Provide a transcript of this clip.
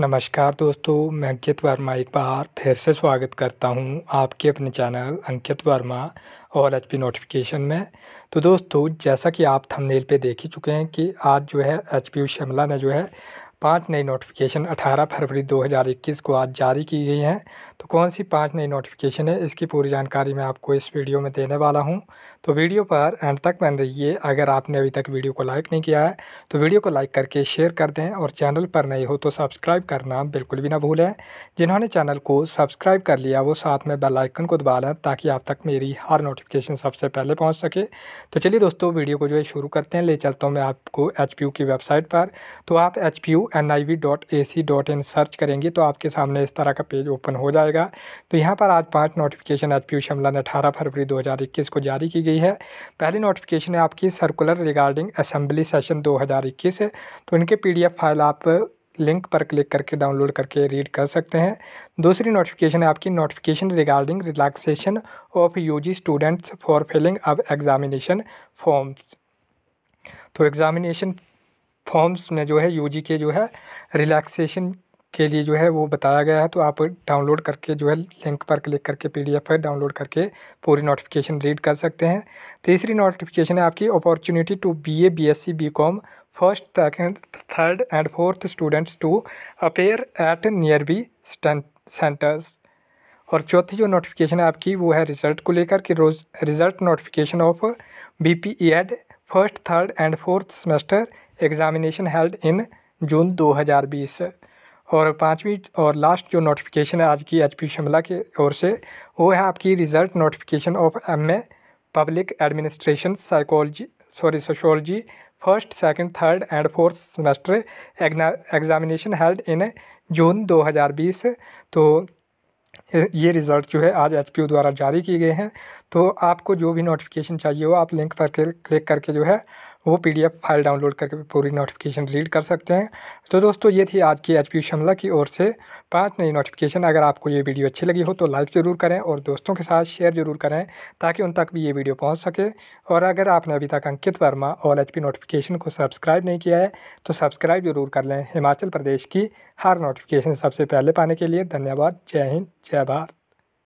नमस्कार दोस्तों मैं अंकित वर्मा एक बार फिर से स्वागत करता हूं आपके अपने चैनल अंकित वर्मा और एच पी नोटिफिकेशन में तो दोस्तों जैसा कि आप थंबनेल पे देख ही चुके हैं कि आज जो है एच पी शिमला ने जो है पांच नई नोटिफिकेशन 18 फरवरी 2021 को आज जारी की गई हैं तो कौन सी पांच नई नोटिफिकेशन है इसकी पूरी जानकारी मैं आपको इस वीडियो में देने वाला हूं तो वीडियो पर एंड तक बन रहिए अगर आपने अभी तक वीडियो को लाइक नहीं किया है तो वीडियो को लाइक करके शेयर कर दें और चैनल पर नए हो तो सब्सक्राइब करना बिल्कुल भी ना भूलें जिन्होंने चैनल को सब्सक्राइब कर लिया वो साथ में बेलाइकन को दबा लें ताकि आप तक मेरी हर नोटिफिकेशन सबसे पहले पहुँच सके तो चलिए दोस्तों वीडियो को जो है शुरू करते हैं ले चलता हूँ मैं आपको एच की वेबसाइट पर तो आप H N I V dot dot A C in search करेंगे तो आपके सामने इस तरह का पेज ओपन हो जाएगा तो यहाँ पर आज पाँच नोटिफिकेशन एच पी शिमला ने अठारह फरवरी 2021 को जारी की गई है पहली नोटिफिकेशन है आपकी सर्कुलर रिगार्डिंग असेंबली सेशन 2021 तो इनके एफ फाइल आप लिंक पर क्लिक करके डाउनलोड करके रीड कर सकते हैं दूसरी नोटिफिकेशन है आपकी notification regarding relaxation of UG students for filling up examination forms तो एग्जामिनेशन फॉर्म्स में जो है यू के जो है रिलैक्सेशन के लिए जो है वो बताया गया है तो आप डाउनलोड करके जो है लिंक पर क्लिक करके पीडीएफ है डाउनलोड करके पूरी नोटिफिकेशन रीड कर सकते हैं तीसरी नोटिफिकेशन है आपकी opportunity to B A B S C B com first second third and fourth students to appear at nearby centres और चौथी जो नोटिफिकेशन है आपकी वो है रिजल्ट को लेकर कि रोज result notification of B P E Ed first third and fourth semester examination held in June 2020 और पाँचवीं और लास्ट जो नोटिफिकेशन है आज की एच पी शिमला की ओर से वो है आपकी result notification of M A public administration psychology sorry sociology first second third and fourth semester examination held in June 2020 तो ये रिज़ल्ट जो है आज एच द्वारा जारी किए गए हैं तो आपको जो भी नोटिफिकेशन चाहिए हो आप लिंक पर क्लिक करके जो है वो पी फाइल डाउनलोड करके पूरी नोटिफिकेशन रीड कर सकते हैं तो दोस्तों ये थी आज की एच पी शिमला की ओर से पाँच नई नोटिफिकेशन अगर आपको ये वीडियो अच्छी लगी हो तो लाइक ज़रूर करें और दोस्तों के साथ शेयर ज़रूर करें ताकि उन तक भी ये वीडियो पहुँच सके और अगर आपने अभी तक अंकित वर्मा ऑल एच नोटिफिकेशन को सब्सक्राइब नहीं किया है तो सब्सक्राइब ज़रूर कर लें हिमाचल प्रदेश की हर नोटिफिकेशन सबसे पहले पाने के लिए धन्यवाद जय हिंद जय भारत